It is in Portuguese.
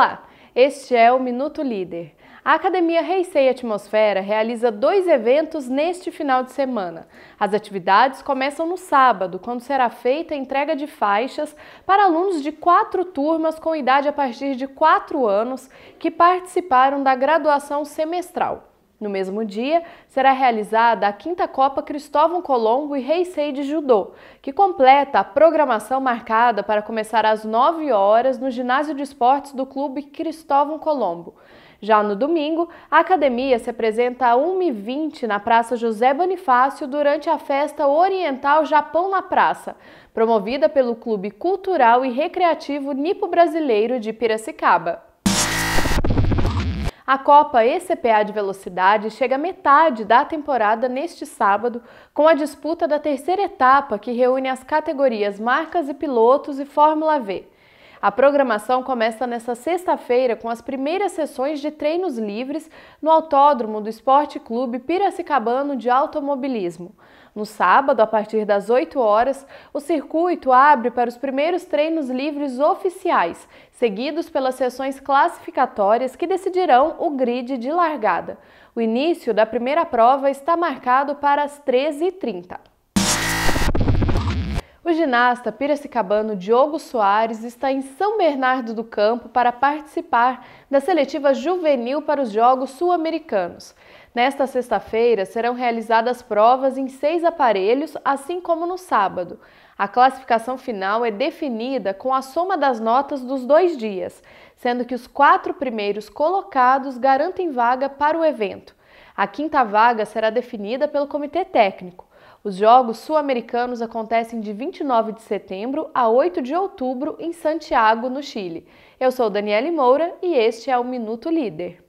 Olá, este é o Minuto Líder. A Academia Reisei Atmosfera realiza dois eventos neste final de semana. As atividades começam no sábado, quando será feita a entrega de faixas para alunos de quatro turmas com idade a partir de quatro anos que participaram da graduação semestral. No mesmo dia, será realizada a quinta Copa Cristóvão Colombo e Heisei de Judô, que completa a programação marcada para começar às 9 horas no Ginásio de Esportes do Clube Cristóvão Colombo. Já no domingo, a academia se apresenta a 1h20 na Praça José Bonifácio durante a festa Oriental Japão na Praça, promovida pelo Clube Cultural e Recreativo Nipo Brasileiro de Piracicaba. A Copa ECPA de Velocidade chega à metade da temporada neste sábado, com a disputa da terceira etapa que reúne as categorias Marcas e Pilotos e Fórmula V. A programação começa nesta sexta-feira com as primeiras sessões de treinos livres no Autódromo do Esporte Clube Piracicabano de Automobilismo. No sábado, a partir das 8 horas, o circuito abre para os primeiros treinos livres oficiais, seguidos pelas sessões classificatórias que decidirão o grid de largada. O início da primeira prova está marcado para as 13h30. O ginasta piracicabano Diogo Soares está em São Bernardo do Campo para participar da seletiva juvenil para os Jogos Sul-Americanos. Nesta sexta-feira serão realizadas provas em seis aparelhos, assim como no sábado. A classificação final é definida com a soma das notas dos dois dias, sendo que os quatro primeiros colocados garantem vaga para o evento. A quinta vaga será definida pelo Comitê Técnico. Os Jogos Sul-Americanos acontecem de 29 de setembro a 8 de outubro em Santiago, no Chile. Eu sou Daniele Moura e este é o Minuto Líder.